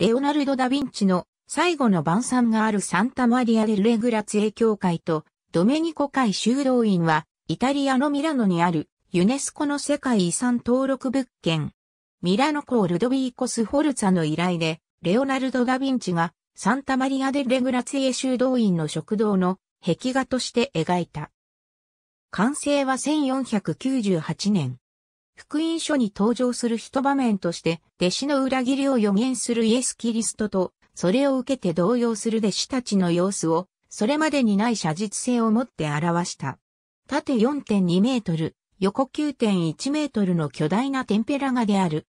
レオナルド・ダ・ヴィンチの最後の晩餐があるサンタマリア・レ・レグラツエ教会とドメニコ会修道院はイタリアのミラノにあるユネスコの世界遺産登録物件。ミラノ公ルドビーコス・フォルツァの依頼でレオナルド・ダ・ヴィンチがサンタマリア・デ・レグラツエ修道院の食堂の壁画として描いた。完成は1498年。福音書に登場する一場面として、弟子の裏切りを予言するイエス・キリストと、それを受けて動揺する弟子たちの様子を、それまでにない写実性を持って表した。縦4.2メートル、横9.1メートルの巨大なテンペラ画である。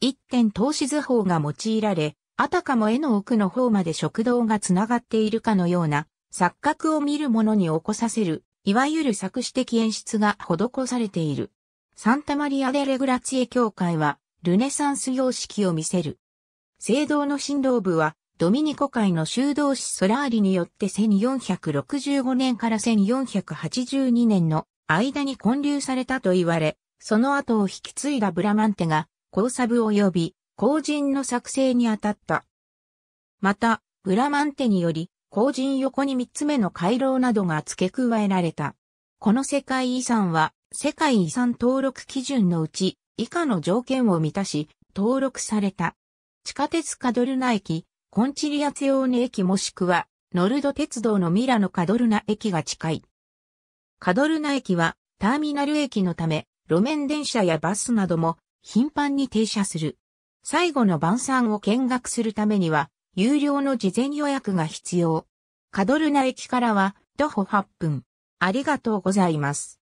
一点透視図法が用いられ、あたかも絵の奥の方まで食堂がつながっているかのような、錯覚を見る者に起こさせる、いわゆる作詞的演出が施されている。サンタマリア・デ・レグラツィエ教会は、ルネサンス様式を見せる。聖堂の神道部は、ドミニコ会の修道士ソラーリによって1465年から1482年の間に建立されたと言われ、その後を引き継いだブラマンテが、交差部及び、工人の作成に当たった。また、ブラマンテにより、工人横に三つ目の回廊などが付け加えられた。この世界遺産は、世界遺産登録基準のうち以下の条件を満たし、登録された。地下鉄カドルナ駅、コンチリアツヨーネ駅もしくは、ノルド鉄道のミラノカドルナ駅が近い。カドルナ駅は、ターミナル駅のため、路面電車やバスなども頻繁に停車する。最後の晩餐を見学するためには、有料の事前予約が必要。カドルナ駅からは、徒歩8分。ありがとうございます。